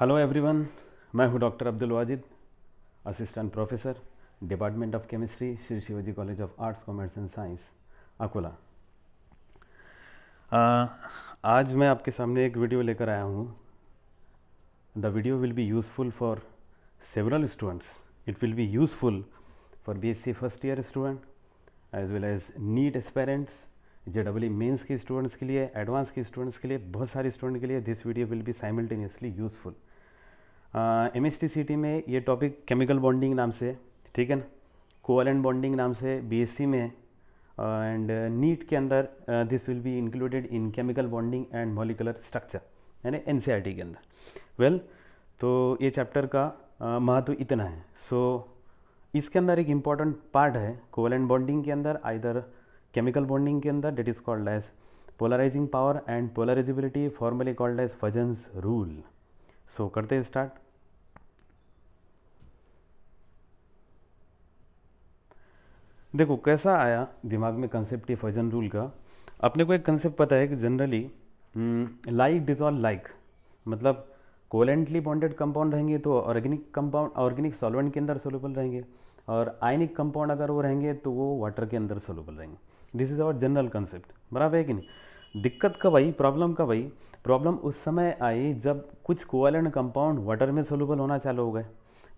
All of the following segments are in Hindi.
हेलो एवरीवन मैं हूं doctor Abdul Wajid assistant professor department of chemistry Shri Shivaji college of arts commerce and science Akola आज मैं आपके सामने एक वीडियो लेकर आया हूं the video will be useful for several students it will be useful for BSc first year student as well as NEET aspirants J W mains के स्टूडेंट्स के लिए एडवांस के स्टूडेंट्स के लिए बहुत सारे स्टूडेंट के लिए this video will be simultaneously useful M S T C T में ये टॉपिक केमिकल बॉन्डिंग नाम से ठीक है ना कोवलेंट बॉन्डिंग नाम से बी एस सी में एंड नीट के अंदर this will be included in chemical bonding and molecular structure यानी एन सी आर टी के अंदर वेल well, तो ये चैप्टर का महत्व इतना है सो so, इसके अंदर एक इम्पॉर्टेंट पार्ट है कोवलेंट बॉन्डिंग के अंदर आइदर केमिकल बॉन्डिंग के अंदर that is called as polarising power and polarisability formerly called as Fajans rule so करते हैं स्टार्ट देखो कैसा आया दिमाग में कंसेप्ट ये रूल का अपने को एक कंसेप्ट पता है कि जनरली लाइक डिजॉल्व लाइक मतलब कोलेंटली बॉन्डेड कंपाउंड रहेंगे तो ऑर्गेनिक कंपाउंड ऑर्गेनिक सॉल्वेंट के अंदर सोलबल रहेंगे और आयनिक कंपाउंड अगर वो रहेंगे तो वो वाटर के अंदर सोलबल रहेंगे this is our general concept बराबर है कि नहीं दिक्कत कब आई प्रॉब्लम कब आई प्रॉब्लम उस समय आई जब कुछ कोवेलेंट कंपाउंड वाटर में सोलबल होना चालू हो गए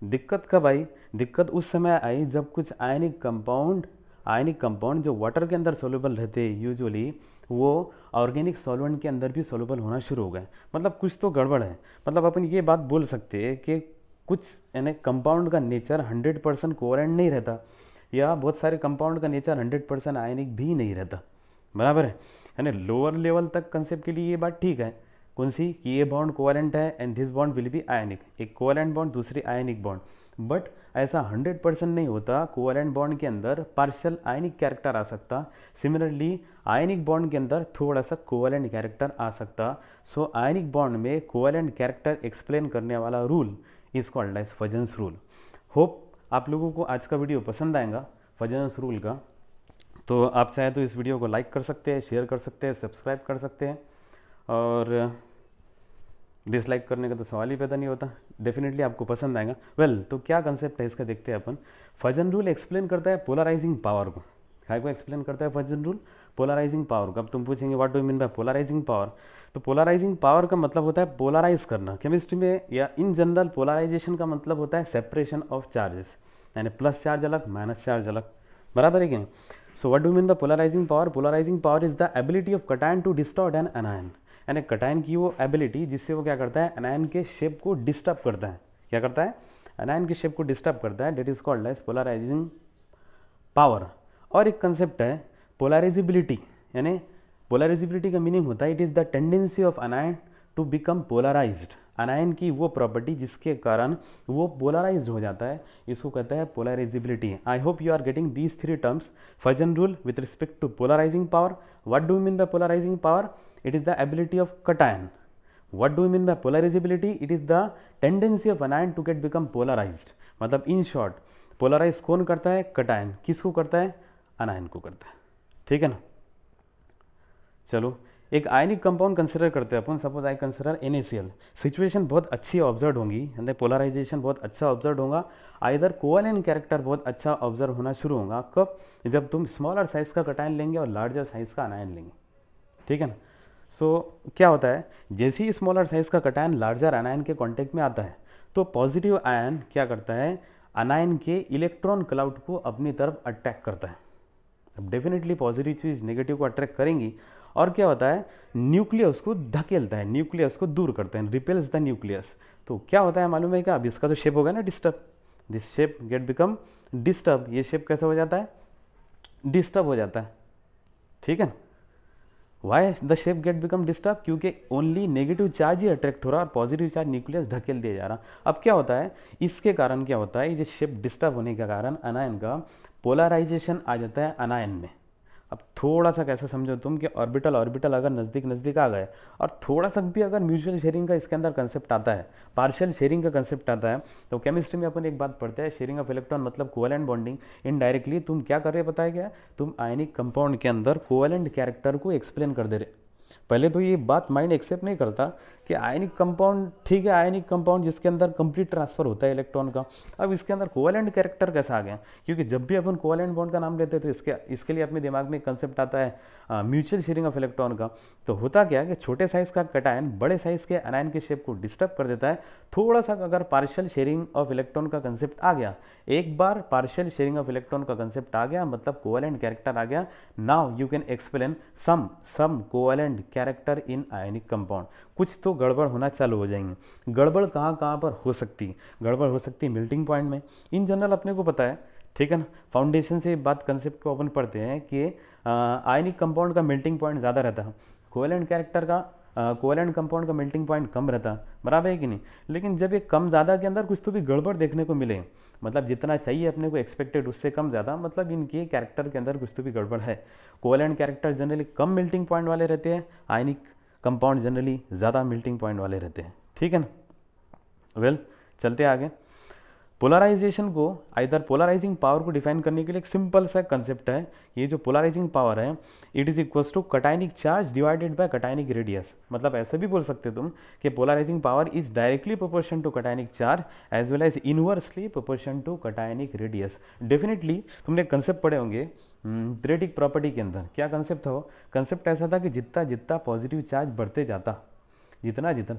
दिक्कत कब आई दिक्कत उस समय आई जब कुछ आयनिक कंपाउंड आयनिक कंपाउंड जो वाटर के अंदर सोलबल रहते हैं यूजुअली वो ऑर्गेनिक सॉल्वेंट के अंदर भी सोलबल होना शुरू हो गए मतलब कुछ तो गड़बड़ है मतलब अपन ये बात बोल सकते हैं कि कुछ यानी कंपाउंड का नेचर 100 परसेंट कोरेंट नहीं रहता या बहुत सारे कंपाउंड का नेचर 100 परसेंट आयनिक भी नहीं रहता बराबर है यानी लोअर लेवल तक कंसेप्ट के लिए ये बात ठीक है कौन सी कि ये बॉन्ड कोवेलेंट है and this bond will be ionic एक कोवेलेंट बॉन्ड दूसरी आयनिक बॉन्ड बट ऐसा 100 परसेंट नहीं होता कोवेलेंट बॉन्ड के अंदर पार्शियल आयनिक कैरेक्टर आ सकता सिमिलरली आयनिक बॉन्ड के अंदर थोड़ा सा कोवेलेंट कैरेक्टर आ सकता सो so, आयनिक बॉन्ड में कोवेलेंट कैरेक्टर एक्सप्लेन करने वाला rule is called as Fajans rule hope आप लोगों को आज का वीडियो पसंद आएगा फजन्स रूल का तो आप चाहें तो इस वीडियो को लाइक कर सकते हैं शेयर कर सकते हैं सब्सक्राइब कर सकते हैं और डिसलाइक करने का तो सवाल ही पैदा नहीं होता डेफिनेटली आपको पसंद आएगा वेल well, तो क्या कंसेप्ट है इसका देखते हैं अपन फजन रूल एक्सप्लेन करता है पोलराइजिंग पावर को हाई को एक्सप्लेन करता है फजन रूल पोलराइजिंग पावर को अब तुम पूछेंगे what do mean by polarising power तो पोलराइजिंग पावर का मतलब होता है पोलराइज करना केमिस्ट्री में या इन जनरल पोलराइजेशन का मतलब होता है सेपरेशन ऑफ चार्जेस यानी प्लस चार्ज अलग माइनस चार्ज अलग बराबर है कि नहीं so what do mean by polarising power polarising power is the ability of cation to distort an anion यानी कटाइन की वो एबिलिटी जिससे वो क्या करता है अनायन के शेप को डिस्टर्ब करता है क्या करता है अनायन के शेप को डिस्टर्ब करता है that is called as polarising power और एक कंसेप्ट है पोलराइजिबिलिटी यानी पोलराइजिबिलिटी का मीनिंग होता है it is the tendency of anion to become polarise anion की वो प्रॉपर्टी जिसके कारण वो पोलराइज हो जाता है इसको कहते हैं polarisability I hope you are getting these three terms Fajans rule with respect to polarising power what do mean by polarising power it is the ability of cation. What do we mean by polarizability? It is the tendency of an ion to get become polarized. मतलब इन शॉर्ट पोलराइज कौन करता है कटायन kisko करता है अनायन को करता है ठीक है ना चलो एक आयनिक कंपाउंड कंसिडर करते हैं अपन suppose I consider an situation बहुत अच्छी ऑब्जर्व होंगी यानी पोलराइजेशन बहुत अच्छा ऑब्जर्व होगा आइधर कोवलेन कैरेक्टर बहुत अच्छा ऑब्जर्व होना शुरू होगा कब जब तुम स्मॉलर साइज़ का कटायन लेंगे और लार्जर साइज़ का अनायन लेंगे ठीक है ना सो so, क्या होता है जैसे ही स्मॉलर साइज़ का कटायन लार्जर अनायन के कॉन्टेक्ट में आता है तो पॉजिटिव आयन क्या करता है अनायन के इलेक्ट्रॉन क्लाउड को अपनी तरफ अट्रैक्ट करता है अब डेफिनेटली पॉजिटिव चीज़ नेगेटिव को अट्रैक्ट करेंगी और क्या होता है न्यूक्लियस को धकेलता है न्यूक्लियस को दूर करता है रिपेल्स द न्यूक्लियस तो क्या होता है मालूम है क्या अब इसका जो शेप होगा ना disturb this shape get become disturb ये शेप कैसे हो जाता है डिस्टर्ब हो जाता है ठीक है ना why the shape get become disturb क्योंकि ओनली नेगेटिव चार्ज ही अट्रैक्ट हो रहा है और पॉजिटिव चार्ज न्यूक्लियस ढकेल दिया जा रहा है अब क्या होता है इसके कारण क्या होता है ये शेप डिस्टर्ब होने के कारण अनायन का पोलराइजेशन आ जाता है अनायन में अब थोड़ा सा कैसे समझो तुम कि ऑर्बिटल ऑर्बिटल अगर नज़दीक नज़दीक आ गए और थोड़ा सा भी अगर म्यूचुअल शेयरिंग का इसके अंदर कंसेप्ट आता है पार्शियल शेयरिंग का कंसेप्ट आता है तो केमिस्ट्री में अपन एक बात पढ़ते हैं शेयरिंग ऑफ इलेक्ट्रॉन मतलब कोवेलेंट बॉन्डिंग इनडायरेक्टली तुम क्या कर रहे पता है क्या तुम आयनिक कंपाउंड के अंदर कोवेलेंट कैरेक्टर को एक्सप्लेन कर दे रहे पहले तो ये बात माइंड एक्सेप्ट नहीं करता कि आयनिक कंपाउंड ठीक है आयनिक कंपाउंड जिसके अंदर कंप्लीट ट्रांसफर होता है इलेक्ट्रॉन का अब इसके अंदर कोवलेंट कैरेक्टर कैसा आ गया क्योंकि जब भी अपन कोवलेंट बॉन्ड का नाम लेते हैं तो इसके इसके लिए अपने दिमाग में कंसेप्ट आता है म्यूचुअल शेयरिंग ऑफ इलेक्ट्रॉन का तो होता क्या कि छोटे साइज़ का कटायन बड़े साइज़ के अनायन के शेप को डिस्टर्ब कर देता है थोड़ा सा अगर पार्शियल शेयरिंग ऑफ इलेक्ट्रॉन का कंसेप्ट आ गया एक बार पार्शियल शेयरिंग ऑफ इलेक्ट्रॉन का कंसेप्ट आ गया मतलब कोवलेंट कैरेक्टर आ गया now you can explain some some covalent character in ionic compound कुछ तो गड़बड़ होना चालू हो जाएंगे गड़बड़ कहाँ कहाँ पर हो सकती है गड़बड़ हो सकती है मिल्टिंग पॉइंट में इन जनरल अपने को पता है ठीक है ना फाउंडेशन से बात कंसेप्ट को अपन पढ़ते हैं कि आयनिक कंपाउंड का मिल्टिंग पॉइंट ज़्यादा रहता है कोवेलेंट कैरेक्टर का कोवेलेंट कंपाउंड का मिल्टिंग पॉइंट कम रहता बराबर है कि नहीं लेकिन जब ये कम ज़्यादा के अंदर कुछ तो भी गड़बड़ देखने को मिले मतलब जितना चाहिए अपने को एक्सपेक्टेड उससे कम ज़्यादा मतलब इनके कैरेक्टर के अंदर कुछ तो भी गड़बड़ है कोवेलेंट कैरेक्टर जनरली कम मिल्टिंग पॉइंट वाले रहते हैं आयनिक कंपाउंड जनरली ज़्यादा मिल्टिंग पॉइंट वाले रहते हैं ठीक है ना वेल well, चलते आगे पोलराइजेशन को आइधर पोलराइजिंग पावर को डिफाइन करने के लिए एक सिंपल सा कंसेप्ट है ये जो पोलराइजिंग पावर है it is equal to cationic charge divided by cationic radius मतलब ऐसे भी बोल सकते तुम कि polarising power is directly proportion to cationic charge as well as inversely proportion to cationic radius definitely तुमने कंसेप्ट पढ़े होंगे थ्रेटिक हम्म, प्रॉपर्टी के अंदर क्या कंसेप्ट था वो कंसेप्ट ऐसा था कि जितना जितना पॉजिटिव चार्ज बढ़ते जाता जितना जितना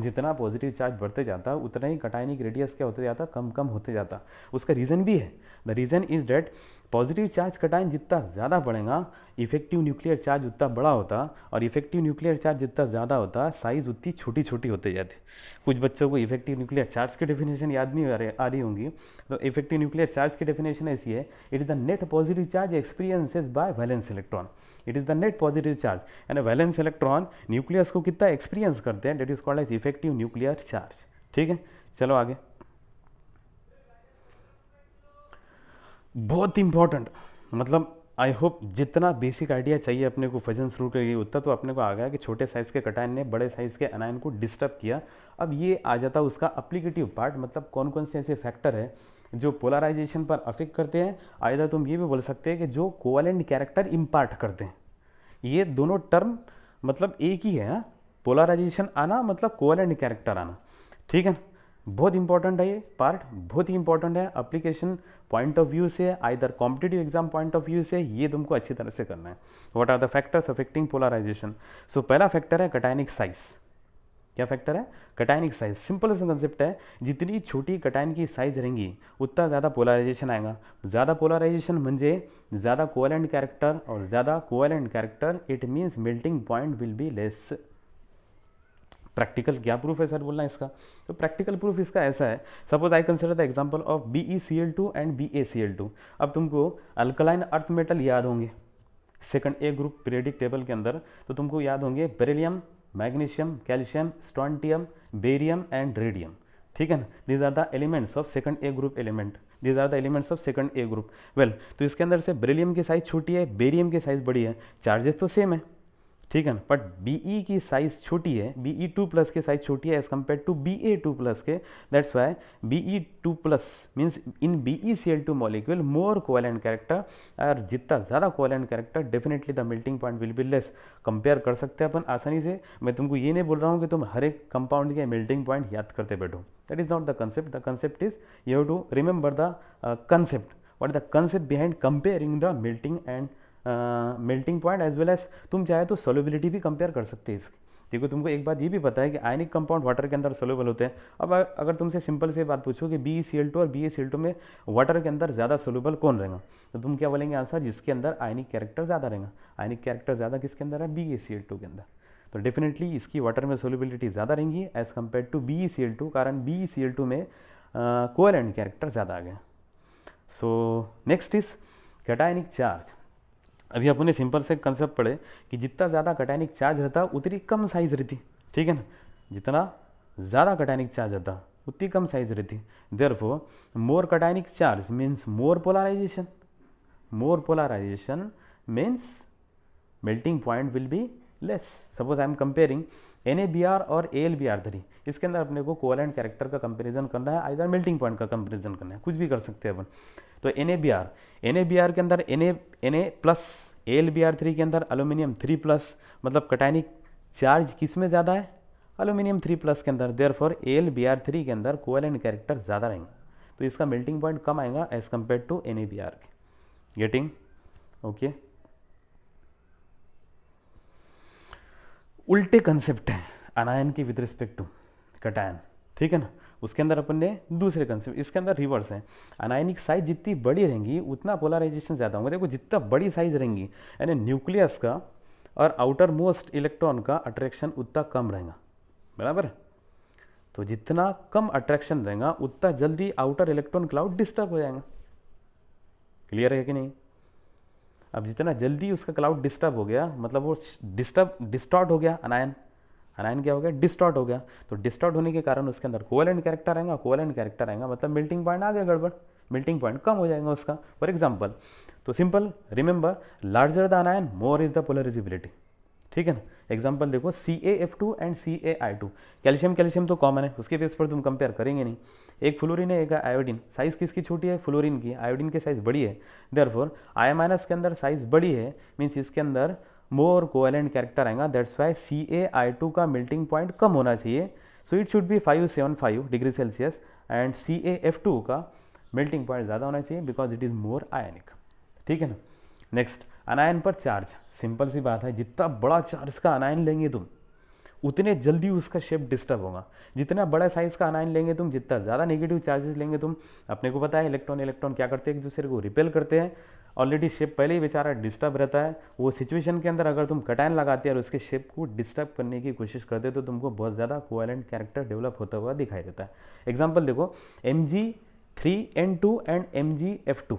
जितना पॉजिटिव चार्ज बढ़ते जाता है उतना ही कटाइनिक रेडियस क्या होते जाता कम कम होते जाता उसका रीज़न भी है the reason is that positive charge cation जितना ज़्यादा बढ़ेगा इफेक्टिव न्यूक्लियर चार्ज उतना बड़ा होता और इफेक्टिव न्यूक्लियर चार्ज जितना ज़्यादा होता साइज़ उतनी छोटी छोटी होती जाती कुछ बच्चों को इफेक्टिव न्यूक्लियर चार्ज की डेफिनेशन याद नहीं आ रही होंगी तो इफेक्टिव न्यूक्लियर चार्ज की डेफिनेशन ऐसी है it is the net positive charge experiences by valence electron it is the net positive charge यानी वैलेंस इलेक्ट्रॉन न्यूक्लियस को कितना एक्सपीरियंस करते हैं that is called as effective nuclear charge ठीक है चलो आगे बहुत इंपॉर्टेंट मतलब आई होप जितना बेसिक आइडिया चाहिए अपने को फजन शुरू के लिए उतना तो अपने को आ गया कि छोटे साइज़ के कटाइन ने बड़े साइज़ के अनायन को डिस्टर्ब किया अब ये आ जाता उसका अप्लीकेटिव पार्ट मतलब कौन कौन से ऐसे फैक्टर है जो पोलराइजेशन पर अफेक्ट करते हैं आइधर तुम ये भी बोल सकते हैं कि जो कोवलेंट कैरेक्टर इम्पार्ट करते हैं ये दोनों टर्म मतलब एक ही है पोलराइजेशन हाँ? आना मतलब कोवलेंट कैरेक्टर आना ठीक है बहुत इंपॉर्टेंट है ये पार्ट बहुत ही इंपॉर्टेंट है अप्लीकेशन पॉइंट ऑफ व्यू से either competitive exam point of view से ये तुमको अच्छी तरह से करना है what are the factors affecting polarisation so पहला फैक्टर है कटाइनिक साइज़ क्या फैक्टर है कटाइन की साइज सिंपल सा कंसेप्ट है जितनी छोटी कटाइन की साइज रहेंगी उतना ज़्यादा पोलराइजेशन आएगा ज़्यादा पोलराइजेशन मंजे ज़्यादा कोवेलेंट कैरेक्टर और ज़्यादा covalent character it means melting point will be less practical क्या प्रूफ है सर बोलना इसका तो प्रैक्टिकल प्रूफ इसका ऐसा है suppose I consider the example of B E C L two and B A C L two अब तुमको अल्कलाइन अर्थ मेटल याद होंगे second A group periodic table के अंदर तो तुमको याद होंगे beryllium magnesium calcium strontium barium and radium ठीक है ना these are the elements of second A group element these are the elements of second A group well तो इसके अंदर से ब्रिलियम की साइज़ छोटी है बेरियम की साइज़ बड़ी है चार्जेस तो सेम है ठीक है ना बट बी ई की साइज़ छोटी है बी ई टू प्लस के साइज़ छोटी है as compare to B A two plus के that's why B E two plus means in B E C L two molecule more and character और जितना ज़्यादा and character definitely the melting point will be less compare कर सकते हैं अपन आसानी से मैं तुमको ये नहीं बोल रहा हूँ कि तुम हर एक कंपाउंड के मेल्टिंग पॉइंट याद करते बैठो that is not the concept the concept is you have to remember the concept what the concept behind comparing the the and melting point as well as तुम चाहे तो सोलिबिलिटी भी कंपेयर कर सकते हैं इसकी देखो तुमको एक बात ये भी पता है कि आयनिक कंपाउंड वाटर के अंदर सोलेबल होते हैं अब अगर तुमसे सिंपल से बात पूछो कि बी सी एल टू और B A C L two में वाटर के अंदर ज़्यादा सोलेबल कौन रहेगा तो तुम क्या बोलेंगे आंसर जिसके अंदर आयनिक कैरेक्टर ज़्यादा रहेगा आयनिक कैरेक्टर ज़्यादा किसके अंदर है B A C L two के अंदर तो डेफिनेटली इसकी वाटर में सोलिबिलिटी ज़्यादा रहेंगी as compare to B C L two कारण बी सी एल टू में एंड कैरेक्टर ज़्यादा आ गए so next is cationic charge अभी अपने सिंपल से कंसेप्ट पढ़े कि जितना ज़्यादा कटैनिक चार्ज रहता उतनी कम साइज़ रहती ठीक है ना जितना ज़्यादा कटैनिक चार्ज रहता उतनी कम साइज रहती therefore more cationic charge means more polarisation more polarisation means melting point will be less suppose I am comparing N और एल थ्री इसके अंदर अपने को एंड कैरेक्टर का कंपेरिजन करना है आइदर मेल्टिंग पॉइंट का कंपेरिजन करना है कुछ भी कर सकते हैं अपन तो N A B R N A B R के अंदर N A N A plus L B R three के अंदर अलूमिनियम थ्री प्लस मतलब कटाइनिक चार्ज किस में ज़्यादा है अलूमिनियम थ्री प्लस के अंदर therefore L B R three के अंदर एंड कैरेक्टर ज़्यादा रहेंगे तो इसका मेल्टिंग पॉइंट कम आएगा as compare to N A B R के गेटिंग ओके okay. उल्टे कंसेप्ट हैं अनायन के विद रिस्पेक्ट टू कटायन ठीक है ना उसके अंदर अपन ने दूसरे कंसेप्ट इसके अंदर रिवर्स है अनायनिक साइज जितनी बड़ी रहेंगी उतना पोलराइजेशन ज़्यादा होगा देखो जितना बड़ी साइज रहेंगी यानी न्यूक्लियस का और आउटर मोस्ट इलेक्ट्रॉन का अट्रैक्शन उतना कम रहेगा बराबर तो जितना कम अट्रैक्शन रहेगा उतना जल्दी आउटर इलेक्ट्रॉन क्लाउड डिस्टर्ब हो जाएगा क्लियर है कि नहीं अब जितना जल्दी उसका क्लाउड डिस्टर्ब हो गया मतलब वो डिस्टर्ब डिस्टॉर्ट हो गया अनायन अनायन क्या हो गया डिस्टॉर्ट हो गया तो डिस्टॉर्ट होने के कारण उसके अंदर कोवलेंट कैरेक्टर आएगा कोवलेंट कैरेक्टर आएगा मतलब मिल्टिंग पॉइंट आ गया गड़बड़ मिल्टिंग पॉइंट कम हो जाएगा उसका फॉर एग्जाम्पल तो simple remember larger the anion more is the polarisability ठीक है ना एग्जाम्पल देखो C A F two and C A I two calcium calcium तो कॉमन है उसके बेस पर तुम कंपेयर करेंगे नहीं एक फ्लोरिन है एक आयोडीन साइज़ किसकी छोटी है फ्लोरिन की आयोडीन की साइज़ बड़ी है देर फोर आई माइनस के अंदर साइज़ बड़ी है मीन्स इसके अंदर मोर कोवेलेंट कैरेक्टर आएगा that's why C A I two का मेल्टिंग पॉइंट कम होना चाहिए so it should be five seven five degree Celsius and C A F two का मेल्टिंग पॉइंट ज़्यादा होना चाहिए because it is more ionic ठीक है ना नेक्स्ट अनायन पर चार्ज सिंपल सी बात है जितना बड़ा चार्ज का अनायन लेंगे तुम उतने जल्दी उसका शेप डिस्टर्ब होगा जितना बड़ा साइज़ का अनायन लेंगे तुम जितना ज़्यादा नेगेटिव चार्जेस लेंगे तुम अपने को पता है इलेक्ट्रॉन इलेक्ट्रॉन क्या करते हैं एक दूसरे को रिपेल करते हैं ऑलरेडी शेप पहले ही बेचारा डिस्टर्ब रहता है वो सिचुएशन के अंदर अगर तुम कटाइन लगाते हैं और उसके शेप को डिस्टर्ब करने की कोशिश करते तो तुमको बहुत ज़्यादा कोवेलेंट कैरेक्टर डेवलप होता हुआ दिखाई देता है एग्जाम्पल देखो M G three N two and M G F two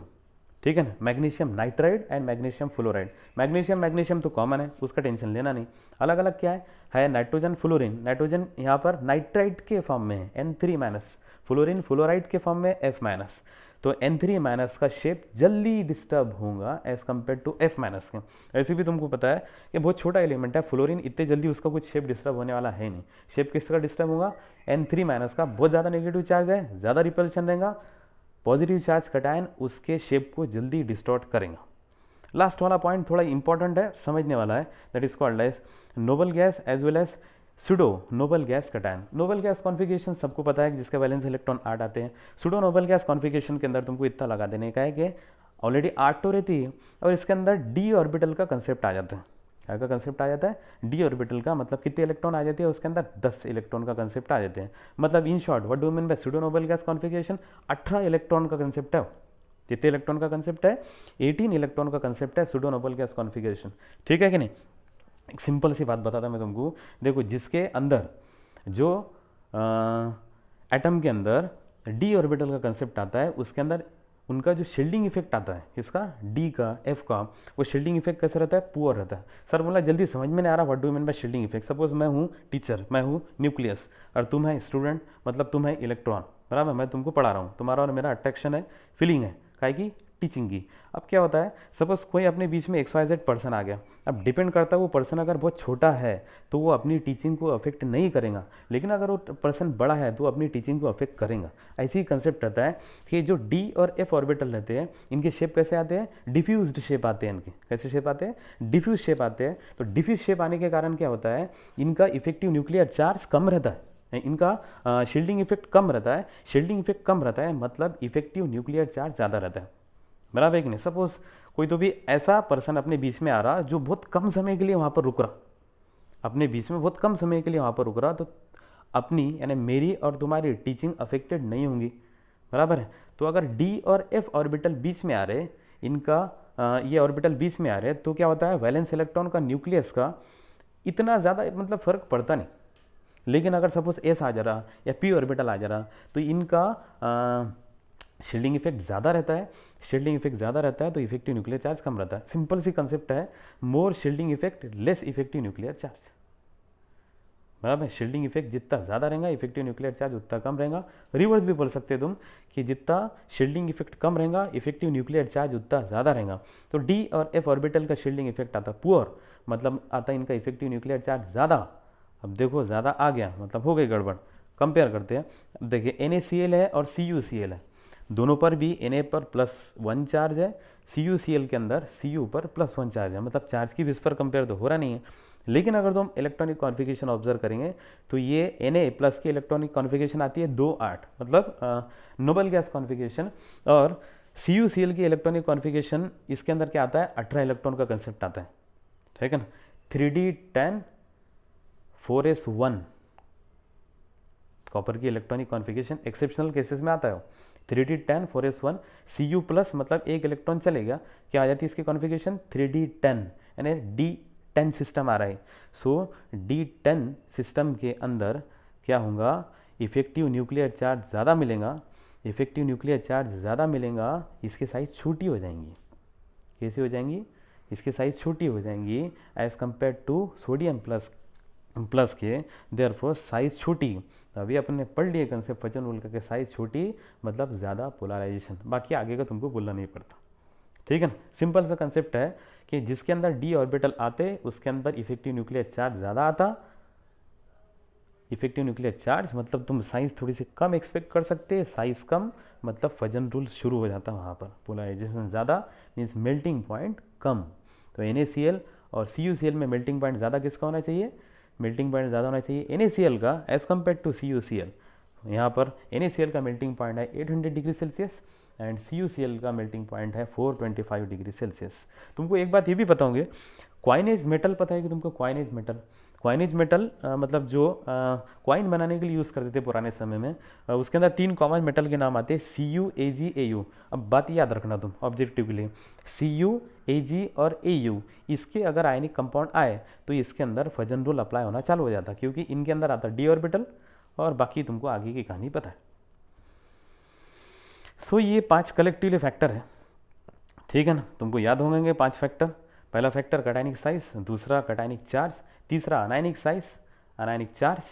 ठीक है ना magnesium nitride and magnesium fluoride magnesium magnesium तो कॉमन है उसका टेंशन लेना नहीं अलग अलग क्या है है नाइट्रोजन फ्लोरिन नाइट्रोजन यहाँ पर नाइट्राइड के फॉर्म में है N three minus fluorine fluoride के फॉर्म में एफ माइनस तो एन थ्री माइनस का शेप जल्दी डिस्टर्ब होगा as compare to F minus के ऐसे भी तुमको पता है कि बहुत छोटा एलिमेंट है फ्लोरिन इतने जल्दी उसका कुछ शेप डिस्टर्ब होने वाला है नहीं शेप किसका डिस्टर्ब होगा एन थ्री माइनस का बहुत ज़्यादा नेगेटिव चार्ज है ज़्यादा रिपल्शन रहेगा पॉजिटिव चार्ज कटायन उसके शेप को जल्दी डिस्टॉर्ट करेगा लास्ट वाला पॉइंट थोड़ा इंपॉर्टेंट है समझने वाला है that is called as noble gas as well as pseudo noble gas cation noble gas configuration सबको पता है जिसके बैलेंस इलेक्ट्रॉन आठ आते हैं सुडो नोबल गैस कॉन्फिगेशन के अंदर तुमको इतना लगा देने का है कि ऑलरेडी आठ तो रहती है और इसके अंदर डी ऑर्बिटल का कंसेप्ट आ जाता है क्या का कंसेप्ट आ जाता है डी ऑर्बिटल का मतलब कितने इलेक्ट्रॉन आ जाते हैं उसके अंदर 10 इलेक्ट्रॉन का कंसेप्ट आ जाते हैं मतलब in short what do mean by pseudo noble gas configuration 18 electron का कंसेप्ट है कितने इलेक्ट्रॉन का कंसेप्ट है 18 इलेक्ट्रॉन का कंसेप्ट है सूडो नोबल गैस कॉन्फिगरेशन ठीक है कि नहीं एक सिंपल सी बात बताता मैं तुमको देखो जिसके अंदर जो एटम के अंदर डी ऑर्बिटल का कंसेप्ट आता है उसके अंदर उनका जो शील्डिंग इफेक्ट आता है किसका डी का एफ का वो शील्डिंग इफेक्ट कैसे रहता है पुअर रहता है सर बोला जल्दी समझ में नहीं आ रहा what do mean by shielding effect suppose मैं हूँ टीचर मैं हूँ न्यूक्लियस और तुम है स्टूडेंट मतलब तुम है इलेक्ट्रॉन बराबर मैं तुमको पढ़ा रहा हूँ तुम्हारा और मेरा अट्रैक्शन है फीलिंग है काहे टीचिंग की अब क्या होता है सपोज़ कोई अपने बीच में एक्स वाई जेड पर्सन आ गया अब डिपेंड करता है वो पर्सन अगर बहुत छोटा है तो वो अपनी टीचिंग को अफेक्ट नहीं करेगा लेकिन अगर वो पर्सन बड़ा है तो अपनी टीचिंग को अफेक्ट करेगा ऐसे ही कंसेप्ट रहता है कि जो डी और एफ ऑर्बिटल रहते हैं इनके शेप कैसे आते हैं डिफ्यूज शेप आते हैं इनके कैसे शेप आते हैं डिफ्यूज शेप आते हैं तो डिफ्यूज शेप आने के कारण क्या होता है इनका इफेक्टिव न्यूक्लियर चार्ज कम रहता है इनका शील्डिंग इफेक्ट कम रहता है शील्डिंग इफेक्ट कम रहता है मतलब इफेक्टिव न्यूक्लियर चार्ज ज़्यादा रहता है बराबर एक नहीं सपोज कोई तो भी ऐसा पर्सन अपने बीच में आ रहा जो बहुत कम समय के लिए वहाँ पर रुक रहा अपने बीच में बहुत कम समय के लिए वहाँ पर रुक रहा तो अपनी यानी मेरी और तुम्हारी टीचिंग अफेक्टेड नहीं होंगी बराबर है तो अगर डी और एफ ऑर्बिटल बीच में आ रहे इनका ये ऑर्बिटल बीच में आ रहे तो क्या होता है वैलेंस इलेक्ट्रॉन का न्यूक्लियस का इतना ज़्यादा मतलब फ़र्क पड़ता नहीं लेकिन अगर सपोज एस आ जा रहा या पी ऑर्बिटल आ जा रहा तो इनका आ, शील्डिंग इफेक्ट ज़्यादा रहता है शील्डिंग इफेक्ट ज़्यादा रहता है तो इफेक्टिव न्यूक्लियर चार्ज कम रहता है सिंपल सी कंसेप्ट है more shielding effect less effective nuclear charge बराबर शील्डिंग इफेक्ट जितना ज़्यादा रहेगा इफेक्टिव न्यूक्लियर चार्ज उतना कम रहेगा रिवर्स भी बोल सकते तुम कि जितना शील्डिंग इफेक्ट कम रहेगा इफेक्टिव न्यूक्लियर चार्ज उतना ज़्यादा रहेगा तो डी और एफ ऑर्बिटल का शील्डिंग इफेक्ट आता पुअर मतलब आता इनका इफेक्टिव न्यूक्लियर चार्ज ज़्यादा अब देखो ज़्यादा आ गया मतलब हो गई गड़बड़ कंपेयर करते हैं अब देखिए एन है और सी है दोनों पर भी एन पर प्लस वन चार्ज है सी यू सी एल के अंदर सी यू पर प्लस वन चार्ज है मतलब चार्ज की बेस पर कंपेयर तो हो रहा नहीं है लेकिन अगर तो हम इलेक्ट्रॉनिक कॉन्फ़िगरेशन ऑब्जर्व करेंगे तो ये एन प्लस की इलेक्ट्रॉनिक कॉन्फ़िगरेशन आती है दो आठ मतलब नोबल गैस कॉन्फ़िगरेशन और सी यू सी एल की इलेक्ट्रॉनिक कॉन्फ़िगरेशन इसके अंदर क्या आता है अठारह इलेक्ट्रॉन का कंसेप्ट आता है ठीक है ना three D ten four S one copper की इलेक्ट्रॉनिक कॉन्फ़िगरेशन एक्सेप्शनल केसेस में आता है three D ten four S one C U plus मतलब एक इलेक्ट्रॉन चलेगा क्या आ जाती है इसकी कॉन्फिगेशन थ्री डी टेन यानी डी टेन सिस्टम आ रहा है सो डी टेन सिस्टम के अंदर क्या होगा इफेक्टिव न्यूक्लियर चार्ज ज़्यादा मिलेगा इफेक्टिव न्यूक्लियर चार्ज ज़्यादा मिलेगा इसके साइज़ छोटी हो जाएंगी कैसी हो जाएंगी इसकी साइज़ छोटी हो जाएंगी as compare to sodium plus plus के देयर साइज़ छोटी तो अभी अपने पढ़ लिए कंसेप्ट फचन उल्का के साइज छोटी मतलब ज़्यादा पोलराइजेशन बाकी आगे का तुमको बोलना नहीं पड़ता ठीक है ना सिंपल सा कंसेप्ट है कि जिसके अंदर डी ऑर्बिटल आते उसके अंदर इफेक्टिव न्यूक्लियर चार्ज ज़्यादा आता इफेक्टिव न्यूक्लियर चार्ज मतलब तुम साइज थोड़ी सी कम एक्सपेक्ट कर सकते साइज कम मतलब फजन रूल शुरू हो जाता है वहाँ पर पोलराइजेशन ज़्यादा मीन्स मेल्टिंग पॉइंट कम तो एन और सी में मेल्टिंग पॉइंट ज़्यादा किसका होना चाहिए मेल्टिंग पॉइंट ज़्यादा होना चाहिए एन का as compare to C U C L यहाँ पर एन का मेल्टिंग पॉइंट है 800 डिग्री सेल्सियस एंड सी का मेल्टिंग पॉइंट है 425 डिग्री सेल्सियस तुमको एक बात ये भी पता होंगे क्वाइनेज मेटल पता है कि तुमको क्वाइनेज मेटल क्वाइनिज मेटल मतलब जो क्वाइन बनाने के लिए यूज़ करते थे पुराने समय में आ, उसके अंदर तीन कॉमन मेटल के नाम आते हैं सी U A ji A you अब बात याद रखना तुम ऑब्जेक्टिव के लिए सी यू ए जी और ए यू इसके अगर आयनिक कंपाउंड आए तो इसके अंदर फजन रूल अप्लाई होना चालू हो जाता क्योंकि इनके अंदर आता डी ऑर्बिटल और बाकी तुमको आगे की कहानी पता है सो ये पांच कलेक्टिवली फैक्टर है ठीक है ना तुमको याद होंगे पांच फैक्टर पहला फैक्टर कटाइनिक साइज दूसरा कटाइनिक चार्ज तीसरा अनायनिक साइज अनायनिक चार्ज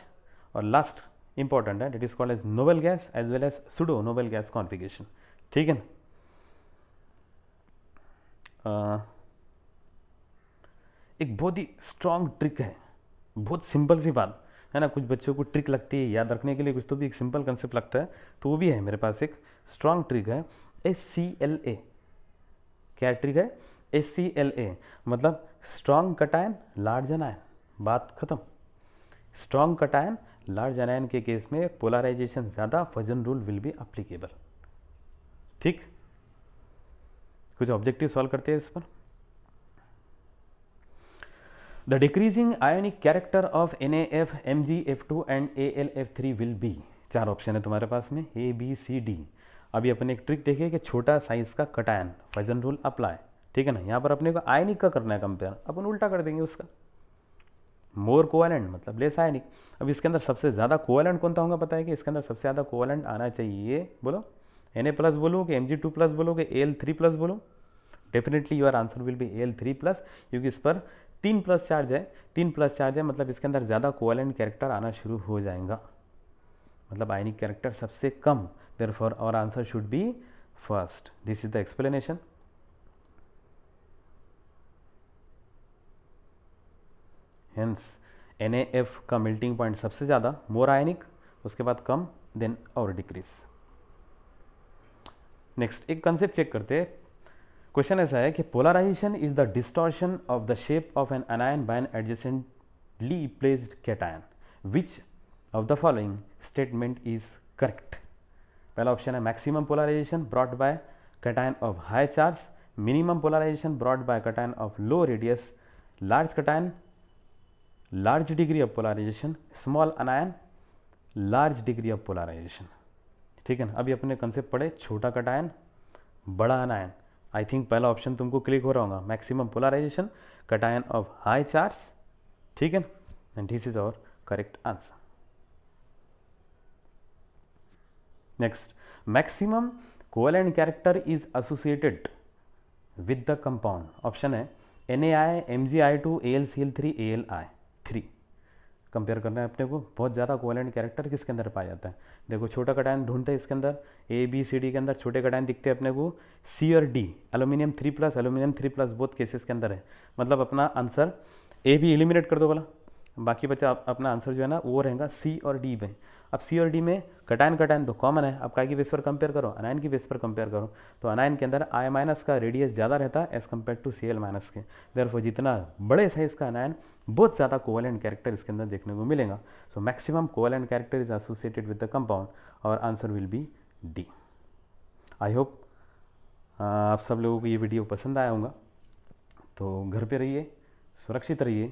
और लास्ट इंपॉर्टेंट है it is called as noble gas as well as pseudo noble gas configuration ठीक है ना एक बहुत ही स्ट्रांग ट्रिक है बहुत सिंपल सी बात है ना कुछ बच्चों को ट्रिक लगती है याद रखने के लिए कुछ तो भी एक सिंपल कंसेप्ट लगता है तो वो भी है मेरे पास एक स्ट्रांग ट्रिक है एस सी एल ए क्या ट्रिक है एस सी एल ए मतलब strong cation large anion बात खत्म स्ट्रॉन्ग कटायन लार्ज अनायन के केस में पोलराइजेशन ज़्यादा Fajans rule will be applicable ठीक कुछ ऑब्जेक्टिव सॉल्व करते हैं इस पर M G F two and A L F three will be चार ऑप्शन है तुम्हारे पास में ए बी सी डी अभी अपने एक ट्रिक देखिए कि छोटा साइज का कटायन फजन रूल अप्लाई ठीक है ना यहां पर अपने को आयनिक का करना है कंपेयर अपन उल्टा कर देंगे उसका मोर कोवेलेंट मतलब लेस आयनिक अब इसके अंदर सबसे ज़्यादा कोवेलेंट कौन सा होगा पता है कि इसके अंदर सबसे ज़्यादा कोवेलेंट आना चाहिए बोलो एन ए प्लस बोलो कि एम जी टू प्लस बोलो कि एल थ्री प्लस बोलो definitely your answer will be L three plus क्योंकि इस पर तीन प्लस चार्ज है तीन प्लस चार्ज है मतलब इसके अंदर ज़्यादा कोवेलेंट कैरेक्टर आना शुरू हो जाएगा मतलब आयनिक कैरेक्टर सबसे कम there for our answer should be first this is the explanation hence N का मेल्टिंग पॉइंट सबसे ज़्यादा मोर आयनिक उसके बाद कम देन और डिक्रीज नेक्स्ट एक कंसेप्ट चेक करते हैं क्वेश्चन ऐसा है कि polarization is the distortion of the shape of an anion by an adjacently placed cation which of the following statement is correct पहला ऑप्शन है maximum polarization brought bye cation of high charge minimum polarization brought by cation of low radius large cation large degree of polarization small anion large degree of polarization ठीक है ना अभी अपने कंसेप्ट पढ़े छोटा कटायन बड़ा अनायन आई थिंक पहला ऑप्शन तुमको क्लिक हो रहा होगा maximum polarization cation of high charge ठीक है ना and this is our correct answer next maximum covalent character is associated with the compound option है N A I M G I two A L C L three A L I compare करना है अपने को बहुत ज़्यादा कोवलेंट कैरेक्टर किसके अंदर पाया जाता है देखो छोटा कटायन ढूंढते हैं इसके अंदर ए बी सी डी के अंदर छोटे कटायन दिखते हैं अपने को सी और D aluminium three plus aluminium three plus बहुत केसेस के अंदर है मतलब अपना आंसर ए भी एलिमिनेट कर दो बोला बाकी बच्चा अपना आंसर जो है ना वो रहेगा सी और डी में अब सी और डी में कटायन कटायन तो कॉमन है अब काय की बेस पर कंपेयर करो अनायन की बेस पर कंपेयर करो तो अनायन के अंदर आई माइनस का रेडियस ज़्यादा रहता है as compare to C L minus के देर जितना बड़े साइज़ का अनायन बहुत ज़्यादा कोवलेंट कैरेक्टर इसके अंदर देखने को मिलेगा so maximum covalent character is associated with the compound और answer will be D I hope आप सब लोगों को ये वीडियो पसंद आया होगा तो घर पर रहिए सुरक्षित रहिए